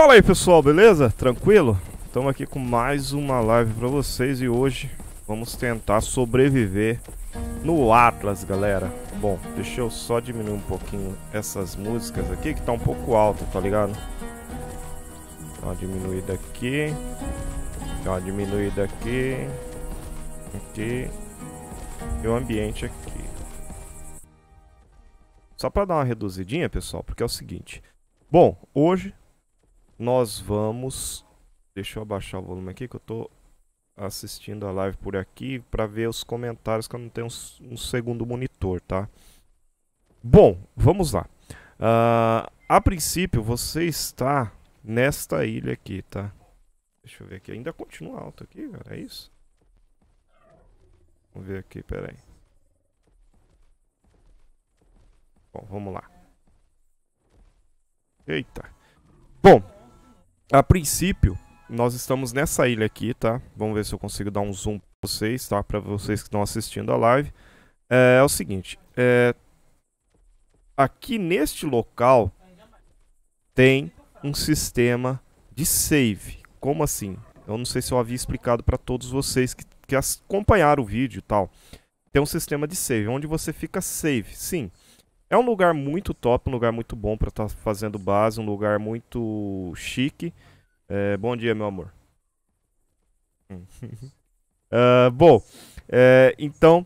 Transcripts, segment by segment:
Fala aí pessoal, beleza? Tranquilo? Estamos aqui com mais uma live para vocês e hoje vamos tentar sobreviver no Atlas, galera. Bom, deixa eu só diminuir um pouquinho essas músicas aqui que tá um pouco alta, tá ligado? Dá uma diminuída aqui. Dá uma diminuída aqui. Aqui. E o ambiente aqui. Só para dar uma reduzidinha, pessoal, porque é o seguinte. Bom, hoje nós vamos... Deixa eu abaixar o volume aqui que eu tô assistindo a live por aqui para ver os comentários que eu não tenho um, um segundo monitor, tá? Bom, vamos lá. Uh, a princípio você está nesta ilha aqui, tá? Deixa eu ver aqui. Ainda continua alto aqui, cara. É isso? Vamos ver aqui, peraí. Bom, vamos lá. Eita. Bom, a princípio, nós estamos nessa ilha aqui, tá? Vamos ver se eu consigo dar um zoom pra vocês, tá? Pra vocês que estão assistindo a live. É, é o seguinte, é... aqui neste local tem um sistema de save. Como assim? Eu não sei se eu havia explicado para todos vocês que, que acompanharam o vídeo e tal. Tem um sistema de save, onde você fica save. Sim, é um lugar muito top, um lugar muito bom para estar tá fazendo base, um lugar muito chique. É, bom dia, meu amor. uh, bom, é, então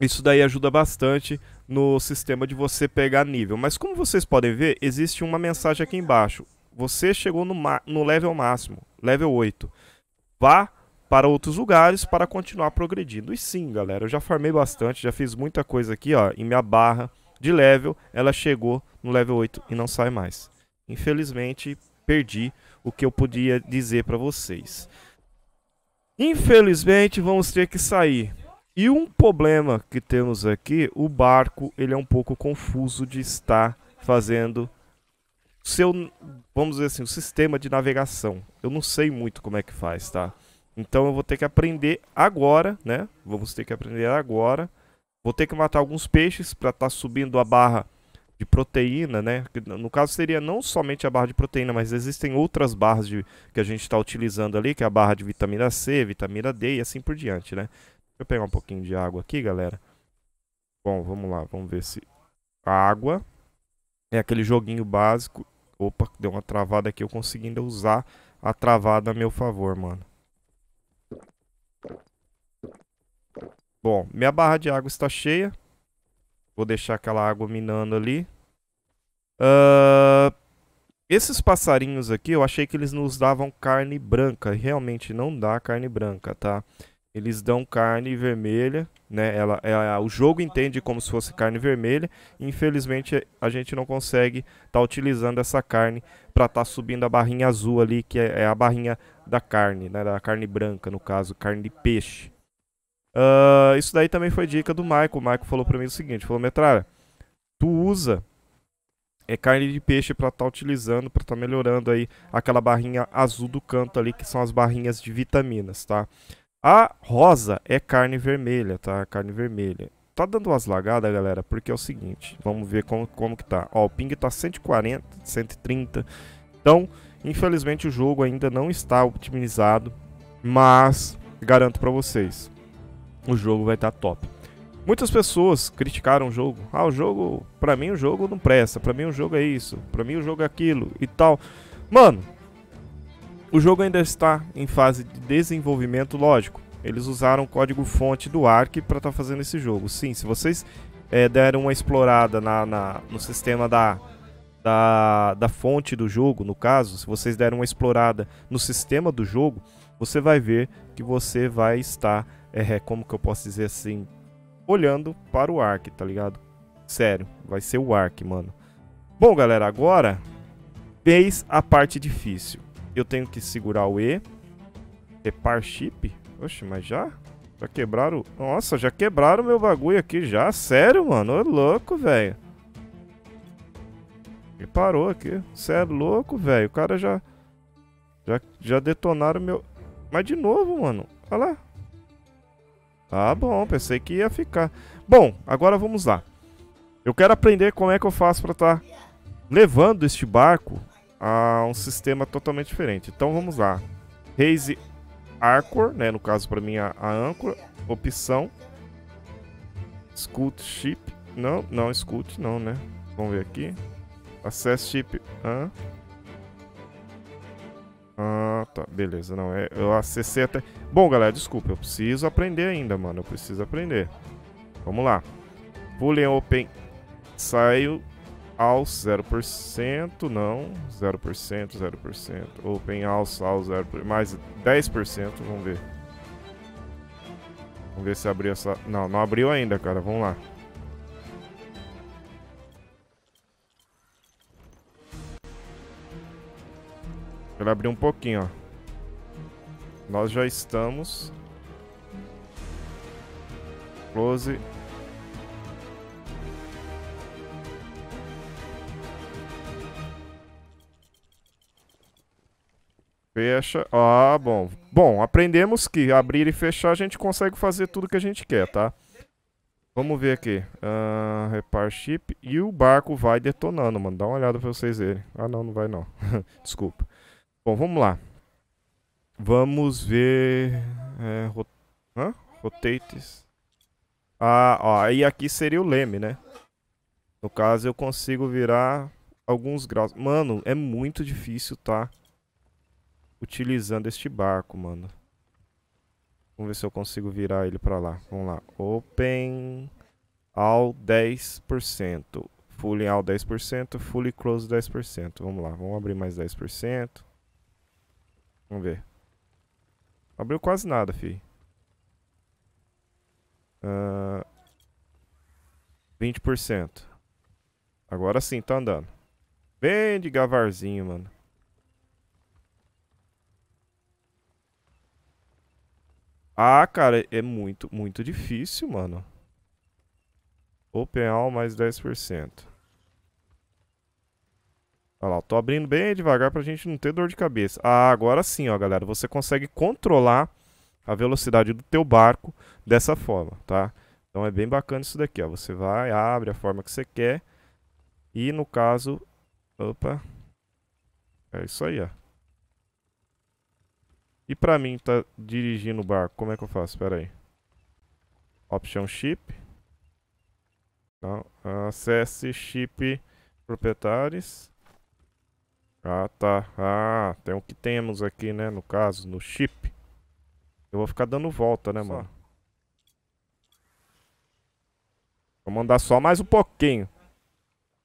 isso daí ajuda bastante no sistema de você pegar nível. Mas como vocês podem ver, existe uma mensagem aqui embaixo. Você chegou no, no level máximo, level 8. Vá para outros lugares para continuar progredindo. E sim, galera, eu já farmei bastante, já fiz muita coisa aqui ó, em minha barra de level, ela chegou no level 8 e não sai mais. Infelizmente, perdi o que eu podia dizer para vocês. Infelizmente, vamos ter que sair. E um problema que temos aqui, o barco, ele é um pouco confuso de estar fazendo seu, vamos dizer assim, o sistema de navegação. Eu não sei muito como é que faz, tá? Então eu vou ter que aprender agora, né? Vamos ter que aprender agora Vou ter que matar alguns peixes para estar tá subindo a barra de proteína, né? No caso seria não somente a barra de proteína, mas existem outras barras de, que a gente está utilizando ali, que é a barra de vitamina C, vitamina D e assim por diante, né? Deixa eu pegar um pouquinho de água aqui, galera. Bom, vamos lá, vamos ver se... A água é aquele joguinho básico. Opa, deu uma travada aqui, eu consegui ainda usar a travada a meu favor, mano. Bom, minha barra de água está cheia. Vou deixar aquela água minando ali. Uh, esses passarinhos aqui, eu achei que eles nos davam carne branca. Realmente não dá carne branca, tá? Eles dão carne vermelha, né? Ela, ela, é, o jogo entende como se fosse carne vermelha. Infelizmente, a gente não consegue estar tá utilizando essa carne para estar tá subindo a barrinha azul ali, que é, é a barrinha da carne, né? Da carne branca, no caso, carne de peixe. Uh, isso daí também foi dica do Michael. O Michael falou para mim o seguinte: falou, Metralha, tu usa é carne de peixe para estar tá utilizando, para estar tá melhorando aí aquela barrinha azul do canto ali, que são as barrinhas de vitaminas, tá? A rosa é carne vermelha, tá? Carne vermelha. Tá dando umas lagadas, galera, porque é o seguinte, vamos ver como, como que tá. Ó, o ping tá 140, 130. Então, infelizmente o jogo ainda não está otimizado, mas garanto para vocês, o jogo vai estar tá top. Muitas pessoas criticaram o jogo. Ah, o jogo, para mim o jogo não presta, para mim o jogo é isso, para mim o jogo é aquilo e tal. Mano, o jogo ainda está em fase de desenvolvimento, lógico. Eles usaram o código fonte do Ark para estar tá fazendo esse jogo. Sim, se vocês é, eh, deram uma explorada na, na, no sistema da, da, da fonte do jogo, no caso, se vocês deram uma explorada no sistema do jogo, você vai ver que você vai estar é, como que eu posso dizer assim, olhando para o Ark, tá ligado? Sério, vai ser o Ark, mano. Bom, galera, agora fez a parte difícil. Eu tenho que segurar o E. Repar é chip? Oxe, mas já? Já quebraram... Nossa, já quebraram meu bagulho aqui já. Sério, mano? Ô, louco, velho. Reparou aqui. Você é louco, velho. O cara já... Já, já detonaram meu... Mas de novo, mano. Olha lá. Tá bom, pensei que ia ficar. Bom, agora vamos lá. Eu quero aprender como é que eu faço para estar tá levando este barco a um sistema totalmente diferente. Então vamos lá. Raise Arcor, né? No caso para mim a, a âncora. Opção. Scoot Ship. Não, não, Scoot não, né? Vamos ver aqui. Access Ship. Ah. Ah, tá. Beleza, não. É, eu acessei até... Bom, galera, desculpa. Eu preciso aprender ainda, mano. Eu preciso aprender. Vamos lá. Boolean Open. Saio aos 0%. Não. 0%, 0%. Open aos aos 0%. Mais 10%. Vamos ver. Vamos ver se abriu essa... Não, não abriu ainda, cara. Vamos lá. Ele abriu um pouquinho, ó. Nós já estamos. Close. Fecha. Ah, bom. Bom, aprendemos que abrir e fechar a gente consegue fazer tudo que a gente quer, tá? Vamos ver aqui. Uh, repar chip. E o barco vai detonando, mano. Dá uma olhada pra vocês verem. Ah, não, não vai não. Desculpa. Bom, vamos lá. Vamos ver... É, rot... Hã? Rotates. Ah, ó, aí aqui seria o leme, né? No caso, eu consigo virar alguns graus. Mano, é muito difícil tá utilizando este barco, mano. Vamos ver se eu consigo virar ele pra lá. Vamos lá. Open all 10%. Fully all 10%, fully close 10%. Vamos lá, vamos abrir mais 10%. Vamos ver. Abriu quase nada, fi. Uh, ah, 20%. Agora sim, tá andando. Bem gavarzinho, mano. Ah, cara, é muito, muito difícil, mano. Open All mais 10%. Olha lá, eu tô abrindo bem devagar pra gente não ter dor de cabeça. Ah, agora sim, ó, galera. Você consegue controlar a velocidade do teu barco dessa forma, tá? Então é bem bacana isso daqui, ó. Você vai, abre a forma que você quer. E no caso... Opa. É isso aí, ó. E pra mim, tá dirigindo o barco, como é que eu faço? Espera aí. Option Ship. Então, acesse Ship Proprietários. Ah, tá. Ah, tem o que temos aqui, né? No caso, no chip. Eu vou ficar dando volta, né, só. mano? Vou mandar só mais um pouquinho.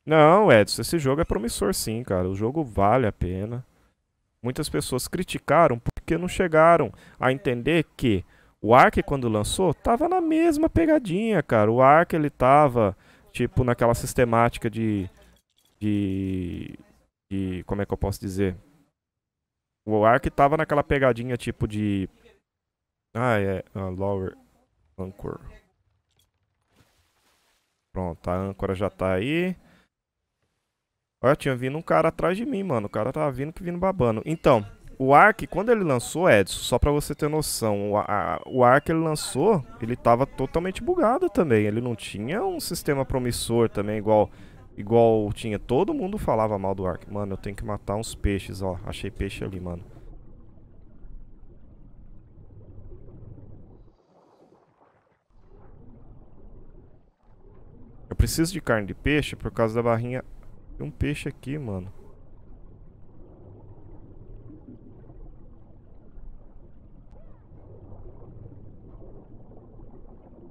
Não, Edson, esse jogo é promissor sim, cara. O jogo vale a pena. Muitas pessoas criticaram porque não chegaram a entender que o Ark, quando lançou, tava na mesma pegadinha, cara. O Ark, ele tava, tipo, naquela sistemática de... de de como é que eu posso dizer? O Ark tava naquela pegadinha tipo de ah, é, uh, lower anchor. Pronto, a âncora já tá aí. Olha, tinha vindo um cara atrás de mim, mano. O cara tava vindo que vindo babando. Então, o Ark, quando ele lançou, Edson, só pra você ter noção, o, a, o Ark ele lançou, ele tava totalmente bugado também. Ele não tinha um sistema promissor também, igual Igual tinha, todo mundo falava mal do Ark. Mano, eu tenho que matar uns peixes, ó. Achei peixe ali, mano. Eu preciso de carne de peixe por causa da barrinha. Tem um peixe aqui, mano.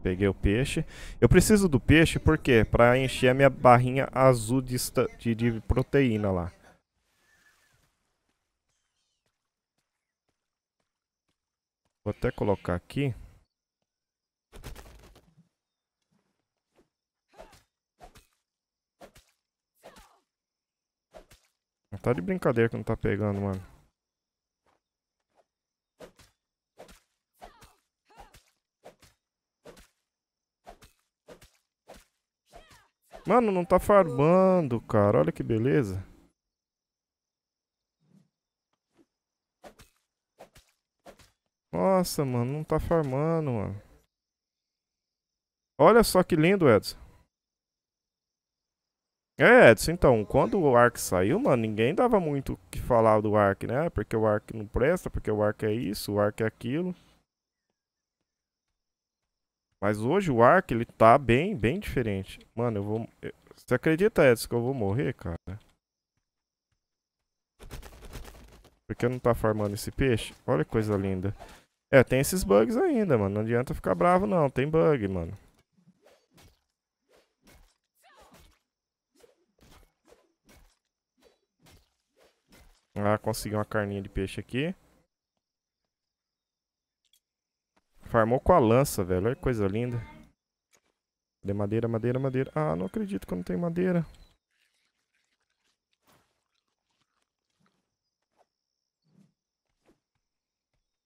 Peguei o peixe. Eu preciso do peixe porque para encher a minha barrinha azul de, de, de proteína lá. Vou até colocar aqui. Tá de brincadeira que não tá pegando, mano. Mano, não tá farmando, cara. Olha que beleza. Nossa, mano, não tá farmando, mano. Olha só que lindo, Edson. É, Edson, então, quando o Ark saiu, mano, ninguém dava muito o que falar do Ark, né? Porque o Ark não presta, porque o Ark é isso, o Ark é aquilo. Mas hoje o arc, ele tá bem, bem diferente. Mano, eu vou... Você acredita, Edson, que eu vou morrer, cara? Porque não tá farmando esse peixe? Olha que coisa linda. É, tem esses bugs ainda, mano. Não adianta ficar bravo, não. Tem bug, mano. Ah, consegui uma carninha de peixe aqui. Farmou com a lança, velho. Olha que coisa linda. Cadê madeira, madeira, madeira? Ah, não acredito que eu não tenho madeira.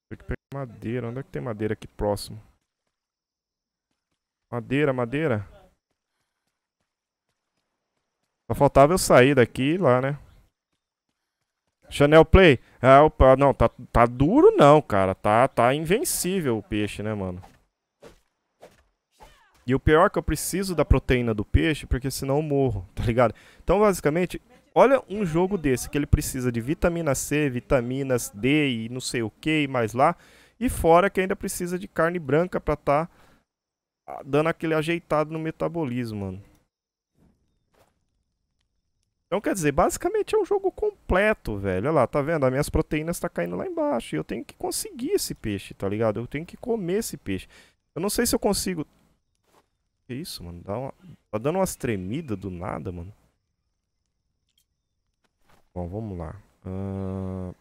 Tem que pegar madeira. Onde é que tem madeira aqui próximo? Madeira, madeira. Só faltava eu sair daqui e ir lá, né? Chanel Play. Ah, opa, não, tá, tá duro não, cara. Tá, tá invencível o peixe, né, mano? E o pior é que eu preciso da proteína do peixe, porque senão eu morro, tá ligado? Então, basicamente, olha um jogo desse, que ele precisa de vitamina C, vitaminas D e não sei o que e mais lá. E fora que ainda precisa de carne branca pra tá ah, dando aquele ajeitado no metabolismo, mano. Então, quer dizer, basicamente é um jogo completo, velho. Olha lá, tá vendo? As minhas proteínas tá caindo lá embaixo. E eu tenho que conseguir esse peixe, tá ligado? Eu tenho que comer esse peixe. Eu não sei se eu consigo... Que isso, mano? Dá uma... Tá dando umas tremidas do nada, mano. Bom, vamos lá. Uh...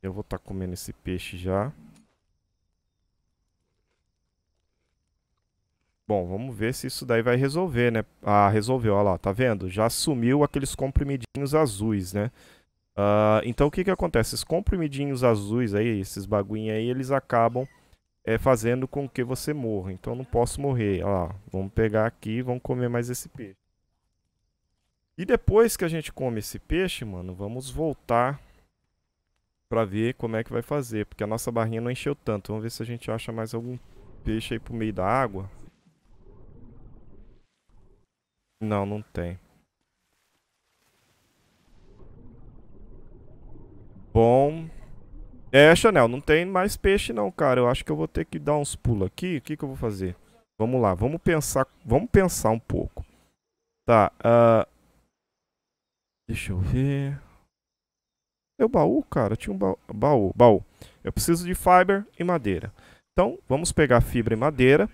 Eu vou estar tá comendo esse peixe já. Bom, vamos ver se isso daí vai resolver, né? Ah, resolveu, olha lá, tá vendo? Já sumiu aqueles comprimidinhos azuis, né? Uh, então o que que acontece? Esses comprimidinhos azuis aí, esses baguinhos aí, eles acabam é, fazendo com que você morra. Então eu não posso morrer. Olha lá, vamos pegar aqui e vamos comer mais esse peixe. E depois que a gente come esse peixe, mano, vamos voltar para ver como é que vai fazer. Porque a nossa barrinha não encheu tanto. Vamos ver se a gente acha mais algum peixe aí pro meio da água. Não, não tem. Bom. É, Chanel, não tem mais peixe não, cara. Eu acho que eu vou ter que dar uns pulos aqui. O que, que eu vou fazer? Vamos lá, vamos pensar, vamos pensar um pouco. Tá, uh... deixa eu ver. Meu baú, cara, tinha um baú, baú, baú. Eu preciso de fiber e madeira. Então, vamos pegar fibra e madeira.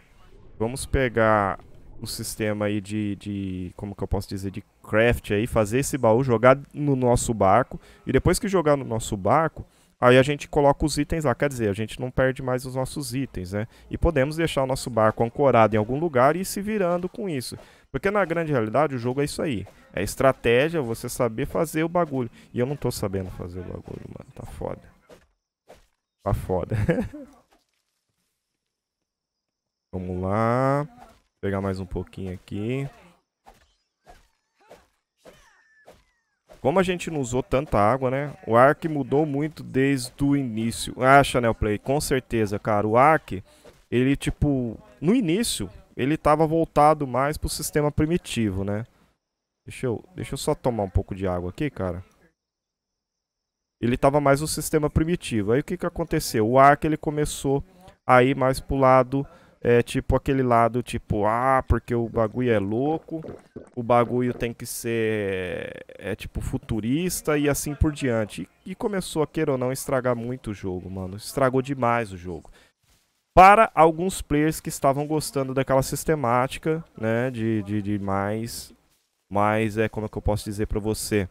Vamos pegar o sistema aí de, de, como que eu posso dizer, de craft aí, fazer esse baú, jogar no nosso barco, e depois que jogar no nosso barco, aí a gente coloca os itens lá, quer dizer, a gente não perde mais os nossos itens, né? E podemos deixar o nosso barco ancorado em algum lugar e ir se virando com isso. Porque na grande realidade o jogo é isso aí, é estratégia, você saber fazer o bagulho. E eu não tô sabendo fazer o bagulho, mano, tá foda. Tá foda. Vamos lá. Pegar mais um pouquinho aqui. Como a gente não usou tanta água, né? O Ark mudou muito desde o início. Ah, Chanel Play, com certeza, cara. O Ark, ele tipo... No início, ele tava voltado mais pro sistema primitivo, né? Deixa eu, deixa eu só tomar um pouco de água aqui, cara. Ele tava mais no sistema primitivo. Aí o que que aconteceu? O Ark, ele começou a ir mais pro lado é tipo aquele lado tipo, ah, porque o bagulho é louco, o bagulho tem que ser é, é tipo futurista e assim por diante. E, e começou a queira ou não estragar muito o jogo, mano. Estragou demais o jogo. Para alguns players que estavam gostando daquela sistemática, né, de, de, de mais mais é como é que eu posso dizer para você?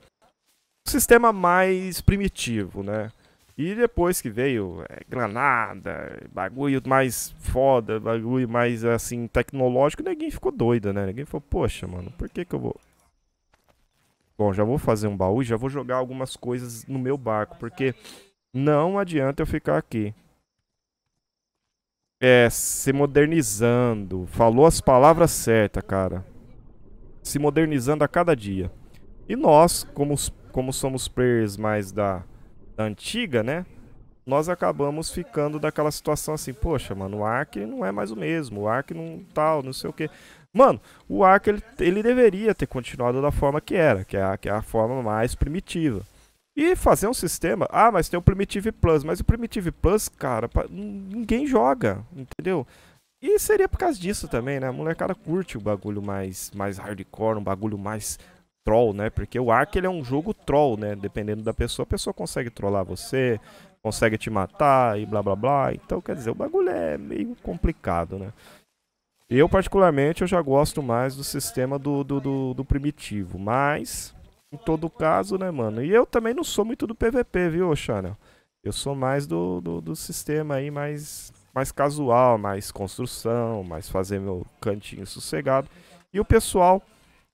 Um sistema mais primitivo, né? E depois que veio é, Granada, bagulho mais foda, bagulho mais assim, tecnológico, ninguém ficou doido, né? Ninguém falou, poxa, mano, por que que eu vou. Bom, já vou fazer um baú, já vou jogar algumas coisas no meu barco, porque não adianta eu ficar aqui. É, se modernizando. Falou as palavras certas, cara. Se modernizando a cada dia. E nós, como, como somos players mais da antiga, né? Nós acabamos ficando daquela situação assim, poxa, mano, o Ark não é mais o mesmo, o Ark não tal, não sei o que. Mano, o Ark ele, ele deveria ter continuado da forma que era, que é, a, que é a forma mais primitiva. E fazer um sistema, ah, mas tem o Primitive Plus, mas o Primitive Plus, cara, pra, ninguém joga, entendeu? E seria por causa disso também, né? A molecada curte o bagulho mais, mais hardcore, um bagulho mais troll, né? Porque o Ark ele é um jogo troll, né? Dependendo da pessoa, a pessoa consegue trollar você, consegue te matar e blá blá blá. Então, quer dizer, o bagulho é meio complicado, né? Eu, particularmente, eu já gosto mais do sistema do, do, do, do primitivo, mas em todo caso, né, mano? E eu também não sou muito do PVP, viu, Chanel? Eu sou mais do, do, do, sistema aí, mais, mais casual, mais construção, mais fazer meu cantinho sossegado. E o pessoal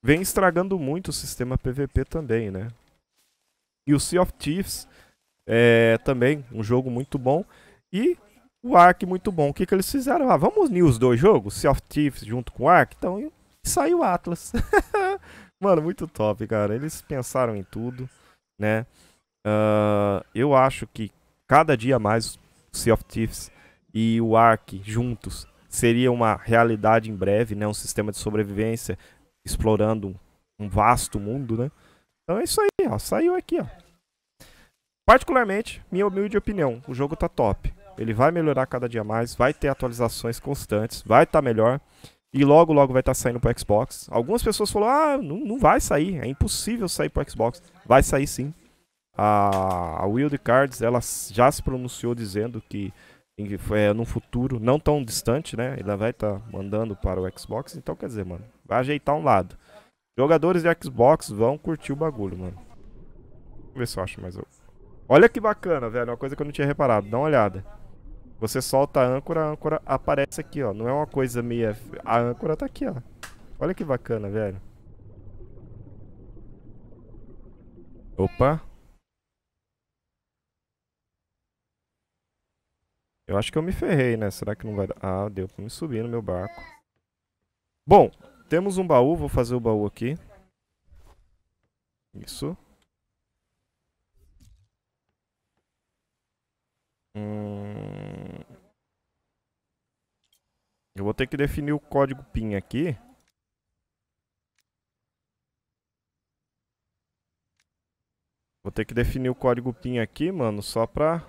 vem estragando muito o sistema PVP também, né? E o Sea of Thieves é também um jogo muito bom. E o Ark muito bom. O que, que eles fizeram? Ah, vamos unir os dois jogos, Sea of Thieves junto com o Ark. Então saiu Atlas. Mano, muito top, cara. Eles pensaram em tudo, né? Uh, eu acho que cada dia mais o Sea of Thieves e o Ark juntos seria uma realidade em breve, né? Um sistema de sobrevivência explorando um vasto mundo, né? Então é isso aí, ó. Saiu aqui, ó. Particularmente, minha humilde opinião, o jogo tá top. Ele vai melhorar cada dia mais, vai ter atualizações constantes, vai estar tá melhor. E logo, logo vai estar tá saindo pro Xbox. Algumas pessoas falaram, ah, não, não vai sair, é impossível sair pro Xbox. Vai sair sim. A, a Wild Cards, ela já se pronunciou dizendo que é, num futuro não tão distante, né? Ele vai estar tá mandando para o Xbox. Então, quer dizer, mano, vai ajeitar um lado. Jogadores de Xbox vão curtir o bagulho, mano. Vamos ver se eu acho mais. Olha que bacana, velho. Uma coisa que eu não tinha reparado. Dá uma olhada. Você solta a âncora, a âncora aparece aqui, ó. Não é uma coisa meia... A âncora tá aqui, ó. Olha que bacana, velho. Opa. Eu acho que eu me ferrei, né? Será que não vai dar? Ah, deu pra me subir no meu barco. Bom, temos um baú. Vou fazer o baú aqui. Isso. Hum... Eu vou ter que definir o código PIN aqui. Vou ter que definir o código PIN aqui, mano, só pra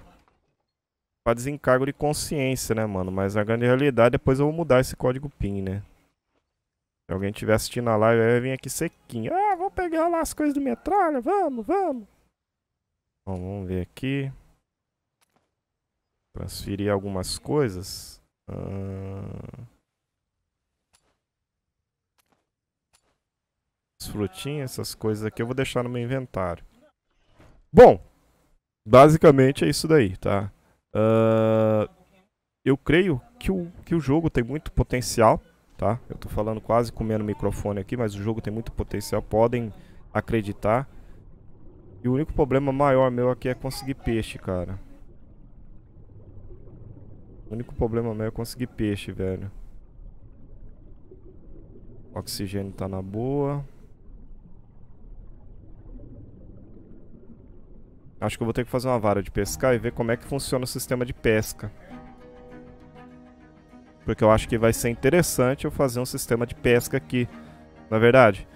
para desencargo de consciência, né, mano? Mas a grande realidade, depois eu vou mudar esse código PIN, né? Se alguém estiver assistindo a live, aí vai vir aqui sequinho. Ah, vou pegar lá as coisas do metralha, vamos, vamos. Bom, vamos ver aqui. Transferir algumas coisas. Ah... As frutinhas, essas coisas aqui eu vou deixar no meu inventário. Bom, basicamente é isso daí, tá? Uh, eu creio que o, que o jogo tem muito potencial, tá? Eu estou falando quase comendo o microfone aqui, mas o jogo tem muito potencial, podem acreditar. E o único problema maior meu aqui é conseguir peixe, cara. O único problema meu é conseguir peixe, velho. O oxigênio tá na boa. Acho que eu vou ter que fazer uma vara de pescar e ver como é que funciona o sistema de pesca. Porque eu acho que vai ser interessante eu fazer um sistema de pesca aqui. Na é verdade.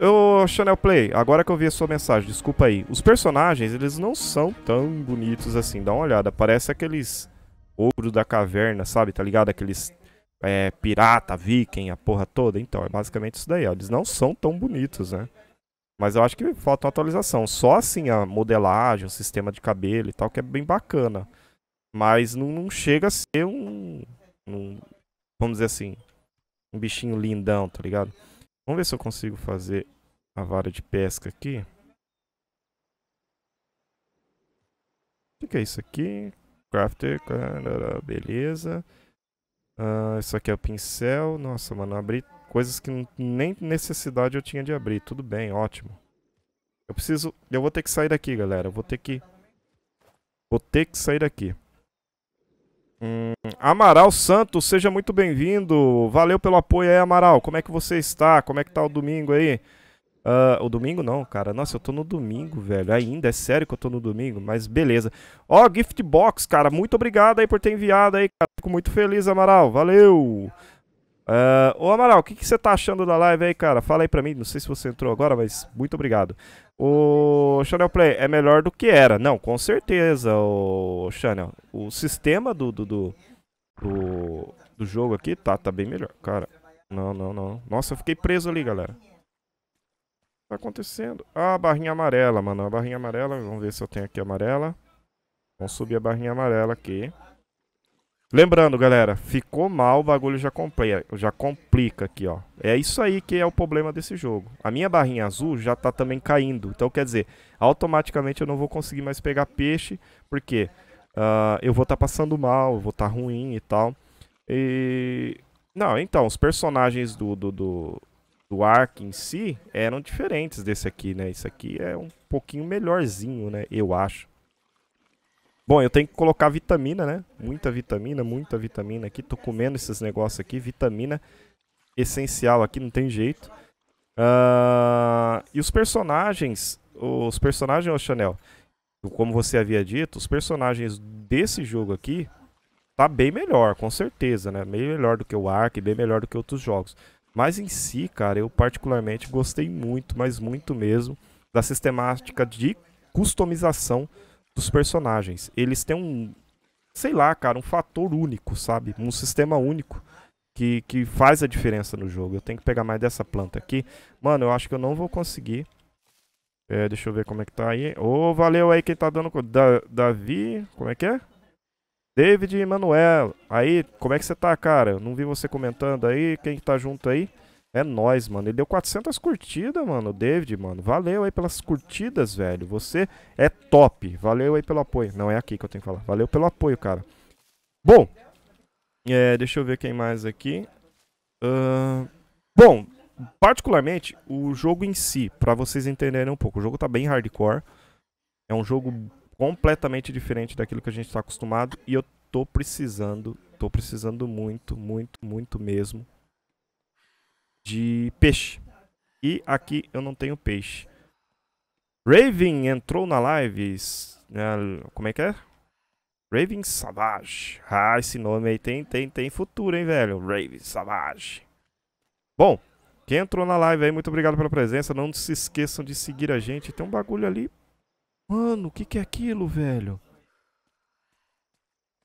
Ô, Chanel Play, agora que eu vi a sua mensagem, desculpa aí. Os personagens, eles não são tão bonitos assim. Dá uma olhada. Parece aqueles ogro da caverna, sabe? Tá ligado? Aqueles é, pirata, viking, a porra toda. Então, é basicamente isso daí. Ó. Eles não são tão bonitos, né? Mas eu acho que falta uma atualização. Só assim a modelagem, o sistema de cabelo e tal, que é bem bacana. Mas não, não chega a ser um, um, Vamos dizer assim. Um bichinho lindão, tá ligado? Vamos ver se eu consigo fazer a vara de pesca aqui. O que é isso aqui? Crafter, beleza. Ah, isso aqui é o pincel. Nossa, mano, abri Coisas que nem necessidade eu tinha de abrir. Tudo bem, ótimo. Eu preciso... Eu vou ter que sair daqui, galera. Eu vou ter que... Vou ter que sair daqui. Hum, Amaral Santos, seja muito bem-vindo. Valeu pelo apoio aí, Amaral. Como é que você está? Como é que tá o domingo aí? Uh, o domingo não, cara. Nossa, eu tô no domingo, velho. Ainda, é sério que eu tô no domingo, mas beleza. Ó, oh, Gift Box, cara. Muito obrigado aí por ter enviado aí, cara. Fico muito feliz, Amaral. Valeu! Uh, ô Amaral, o que, que você tá achando da live aí, cara? Fala aí pra mim, não sei se você entrou agora, mas muito obrigado. O Chanel Play, é melhor do que era? Não, com certeza, o Chanel. O sistema do, do, do, do, do jogo aqui tá, tá bem melhor, cara. Não, não, não. Nossa, eu fiquei preso ali, galera. O que Tá acontecendo? Ah, a barrinha amarela, mano. A barrinha amarela, vamos ver se eu tenho aqui a amarela. Vamos subir a barrinha amarela aqui. Lembrando, galera, ficou mal, o bagulho já complica, já complica aqui, ó. É isso aí que é o problema desse jogo. A minha barrinha azul já tá também caindo. Então, quer dizer, automaticamente eu não vou conseguir mais pegar peixe, porque uh, eu vou estar tá passando mal, vou estar tá ruim e tal. E... Não, então, os personagens do, do, do, do Ark em si eram diferentes desse aqui, né? Isso aqui é um pouquinho melhorzinho, né? Eu acho. Bom, eu tenho que colocar vitamina, né? Muita vitamina, muita vitamina aqui. Tô comendo esses negócios aqui. Vitamina essencial aqui, não tem jeito. Uh, e os personagens... Os personagens, Chanel, como você havia dito, os personagens desse jogo aqui tá bem melhor, com certeza, né? meio melhor do que o Ark, bem melhor do que outros jogos. Mas em si, cara, eu particularmente gostei muito, mas muito mesmo, da sistemática de customização dos personagens. Eles têm um, sei lá, cara, um fator único, sabe? Um sistema único que, que faz a diferença no jogo. Eu tenho que pegar mais dessa planta aqui. Mano, eu acho que eu não vou conseguir. É, deixa eu ver como é que tá aí. Ô, oh, valeu aí quem tá dando... Da, Davi, como é que é? David e Manuel. Aí, como é que você tá, cara? Não vi você comentando aí. Quem tá junto aí? É nós, mano. Ele deu 400 curtidas, mano. O David, mano. Valeu aí pelas curtidas, velho. Você é top. Valeu aí pelo apoio. Não é aqui que eu tenho que falar. Valeu pelo apoio, cara. Bom, é, deixa eu ver quem mais aqui. Uh, bom, particularmente, o jogo em si, para vocês entenderem um pouco. O jogo tá bem hardcore. É um jogo completamente diferente daquilo que a gente tá acostumado. E eu tô precisando, tô precisando muito, muito, muito mesmo de peixe. E aqui eu não tenho peixe. Raven entrou na live. Né, como é que é? Raven Savage. Ah, esse nome aí tem, tem, tem futuro, hein, velho? Raven Savage. Bom, quem entrou na live aí, muito obrigado pela presença. Não se esqueçam de seguir a gente. Tem um bagulho ali. Mano, o que, que é aquilo, velho?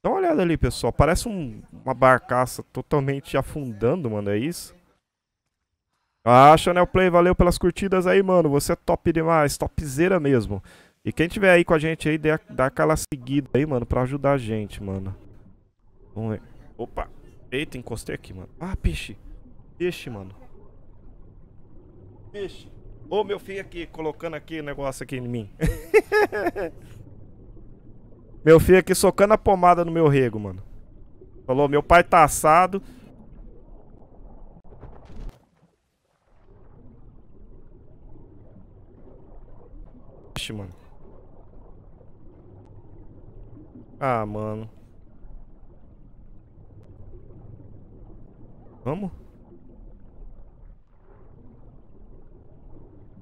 Dá uma olhada ali, pessoal. Parece um, uma barcaça totalmente afundando, mano. É isso? né Chanel Play, valeu pelas curtidas aí, mano. Você é top demais, topzera mesmo. E quem tiver aí com a gente aí, dá, dá aquela seguida aí, mano, pra ajudar a gente, mano. Vamos ver. Opa. Eita, encostei aqui, mano. Ah, peixe. Peixe, mano. Peixe. Ô, meu filho aqui, colocando aqui o negócio aqui em mim. meu filho aqui socando a pomada no meu rego, mano. Falou, meu pai tá assado. Flash, mano. Ah, mano. Vamos?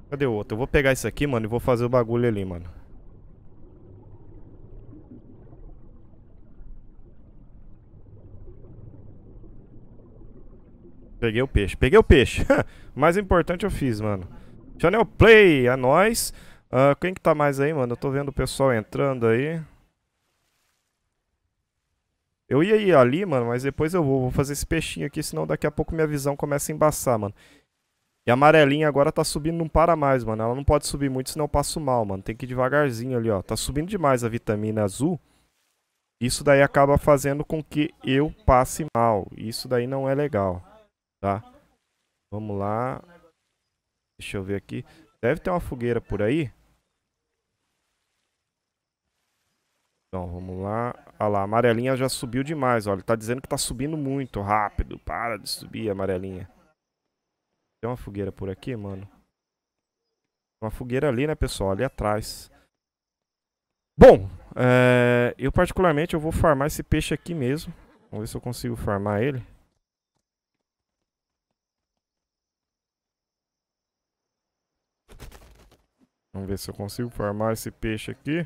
Cadê o outro? Eu vou pegar isso aqui, mano, e vou fazer o bagulho ali, mano. Peguei o peixe. Peguei o peixe. Mais importante eu fiz, mano. Chanel Play, a é nós. Uh, quem que tá mais aí, mano? Eu tô vendo o pessoal entrando aí. Eu ia ir ali, mano, mas depois eu vou. Vou fazer esse peixinho aqui, senão daqui a pouco minha visão começa a embaçar, mano. E a amarelinha agora tá subindo, não para mais, mano. Ela não pode subir muito, senão eu passo mal, mano. Tem que ir devagarzinho ali, ó. Tá subindo demais a vitamina azul. Isso daí acaba fazendo com que eu passe mal. Isso daí não é legal, tá? Vamos lá. Deixa eu ver aqui. Deve ter uma fogueira por aí. Então, vamos lá. Olha lá, a amarelinha já subiu demais, olha. Tá dizendo que tá subindo muito rápido. Para de subir, amarelinha. Tem uma fogueira por aqui, mano. Uma fogueira ali, né, pessoal? Ali atrás. Bom, é... eu particularmente eu vou farmar esse peixe aqui mesmo. Vamos ver se eu consigo farmar ele. Vamos ver se eu consigo farmar esse peixe aqui.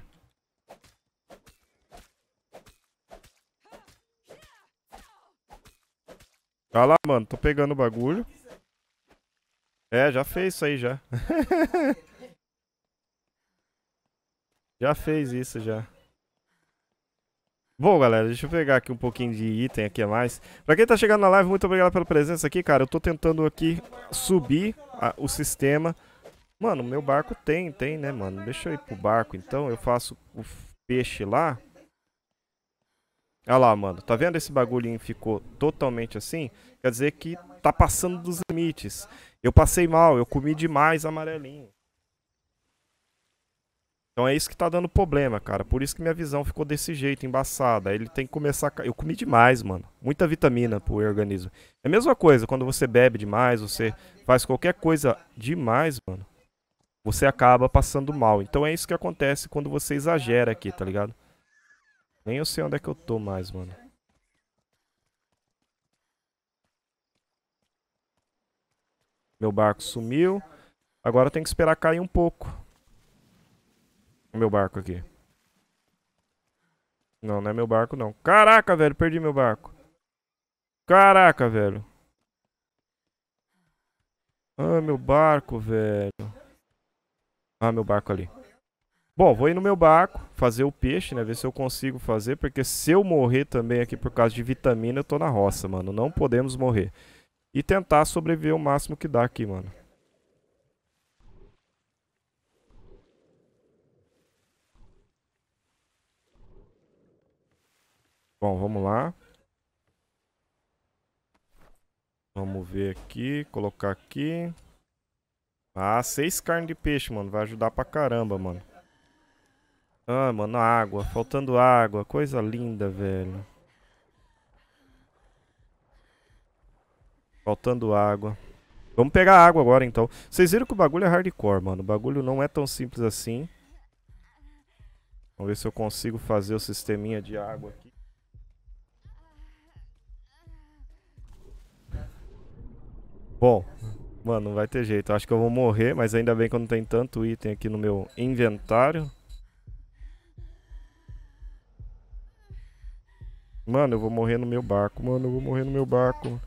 Tá lá, mano. Tô pegando o bagulho. É, já fez isso aí, já. já fez isso, já. Bom, galera, deixa eu pegar aqui um pouquinho de item aqui a mais. Pra quem tá chegando na live, muito obrigado pela presença aqui, cara. Eu tô tentando aqui subir a, ah, o sistema. Mano, meu barco tem, tem, né, mano? Deixa eu ir pro barco, então. Eu faço o peixe lá. Olha lá, mano. Tá vendo esse bagulhinho ficou totalmente assim? Quer dizer que tá passando dos limites. Eu passei mal, eu comi demais amarelinho. Então é isso que tá dando problema, cara. Por isso que minha visão ficou desse jeito, embaçada. Ele tem que começar a... Eu comi demais, mano. Muita vitamina pro organismo. É a mesma coisa, quando você bebe demais, você faz qualquer coisa demais, mano. Você acaba passando mal. Então é isso que acontece quando você exagera aqui, tá ligado? Nem eu sei onde é que eu tô mais, mano. Meu barco sumiu. Agora tem que esperar cair um pouco. O meu barco aqui. Não, não é meu barco não. Caraca, velho, perdi meu barco. Caraca, velho. Ah, meu barco, velho. Ah, meu barco ali. Bom, vou ir no meu barco, fazer o peixe, né? Ver se eu consigo fazer, porque se eu morrer também aqui por causa de vitamina, eu tô na roça, mano. Não podemos morrer. E tentar sobreviver o máximo que dá aqui, mano. Bom, vamos lá. Vamos ver aqui, colocar aqui. Ah, seis carnes de peixe, mano. Vai ajudar pra caramba, mano. Ah, mano, água. Faltando água. Coisa linda, velho. Faltando água. Vamos pegar água agora, então. Vocês viram que o bagulho é hardcore, mano. O bagulho não é tão simples assim. Vamos ver se eu consigo fazer o sisteminha de água aqui. Bom, mano, não vai ter jeito. Acho que eu vou morrer, mas ainda bem que eu não tenho tanto item aqui no meu inventário. Mano, eu vou morrer no meu barco, mano. Eu vou morrer no meu barco.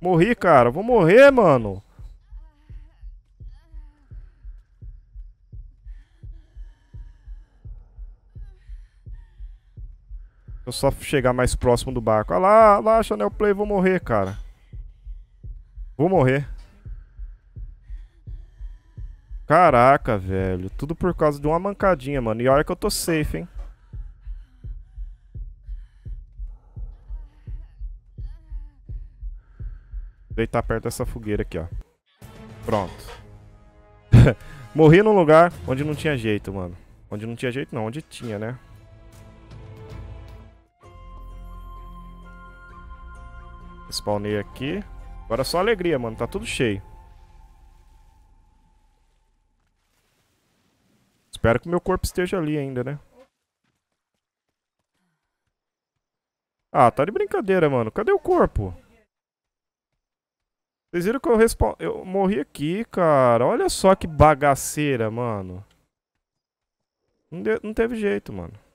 Morri, cara. Vou morrer, mano. Eu só chegar mais próximo do barco. Olha ah lá, olha ah lá, Chanel Play, vou morrer, cara. Vou morrer. Caraca, velho. Tudo por causa de uma mancadinha, mano. E olha que eu tô safe, hein. deitar perto dessa fogueira aqui, ó. Pronto. Morri num lugar onde não tinha jeito, mano. Onde não tinha jeito não, onde tinha, né? Spawnei aqui. Agora é só alegria, mano. Tá tudo cheio. Espero que meu corpo esteja ali ainda, né? Ah, tá de brincadeira, mano. Cadê o corpo? Vocês viram que eu, respo... eu morri aqui, cara. Olha só que bagaceira, mano. Não, de... Não teve jeito, mano.